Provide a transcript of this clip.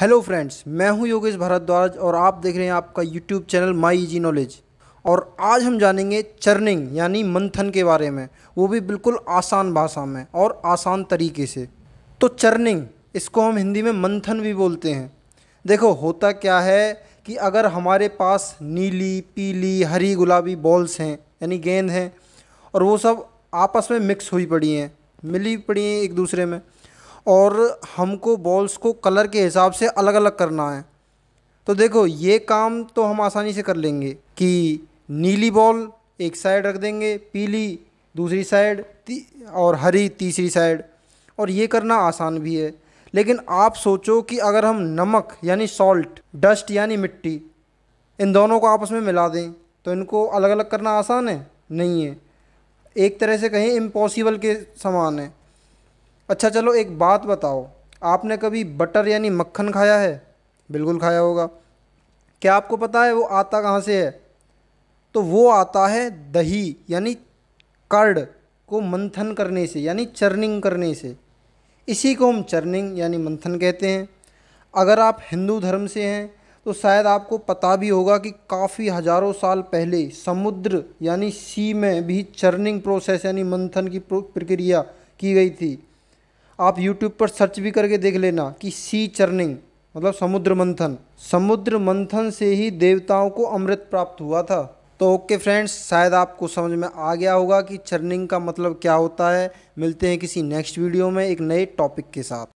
hello friends मैं हूं योगेश भारद्वाज और आप देख रहे हैं आपका YouTube channel my G knowledge और आज हम जानेंगे चर्निंग यानी मंथन के बारे में वो भी बिल्कुल आसान भाषा में और आसान तरीके से तो चर्निंग इसको हम हिंदी में मंथन भी बोलते हैं देखो होता क्या है कि अगर हमारे पास नीली पीली हरी गुलाबी बॉल्स हैं यानी गेंद हैं और वो सब आपस में मिक्स हुई पड़ी हैं मिली पड़ी हैं एक दूसरे में और हमको बॉल्स को कलर के हिसाब से अलग अलग करना है तो देखो ये काम तो हम आसानी से कर लेंगे कि नीली बॉल एक साइड रख देंगे पीली दूसरी साइड और हरी तीसरी साइड और ये करना आसान भी है लेकिन आप सोचो कि अगर हम नमक यानी सॉल्ट डस्ट यानी मिट्टी इन दोनों को आपस में मिला दें तो इनको अलग अलग करना आसान है नहीं है एक तरह से कहें इम्पॉसिबल के समान है अच्छा चलो एक बात बताओ आपने कभी बटर यानी मक्खन खाया है बिल्कुल खाया होगा क्या आपको पता है वो आता कहाँ से है तो वो आता है दही यानी कर्ड को मंथन करने से यानी चर्निंग करने से इसी को हम चर्निंग यानी मंथन कहते हैं अगर आप हिंदू धर्म से हैं तो शायद आपको पता भी होगा कि काफ़ी हज़ारों साल पहले समुद्र यानी सी में भी चर्निंग प्रोसेस यानी मंथन की प्रक्रिया की गई थी आप यूट्यूब पर सर्च भी करके देख लेना कि सी चर्निंग मतलब समुद्र मंथन समुद्र मंथन से ही देवताओं को अमृत प्राप्त हुआ था तो ओके फ्रेंड्स शायद आपको समझ में आ गया होगा कि चर्निंग का मतलब क्या होता है मिलते हैं किसी नेक्स्ट वीडियो में एक नए टॉपिक के साथ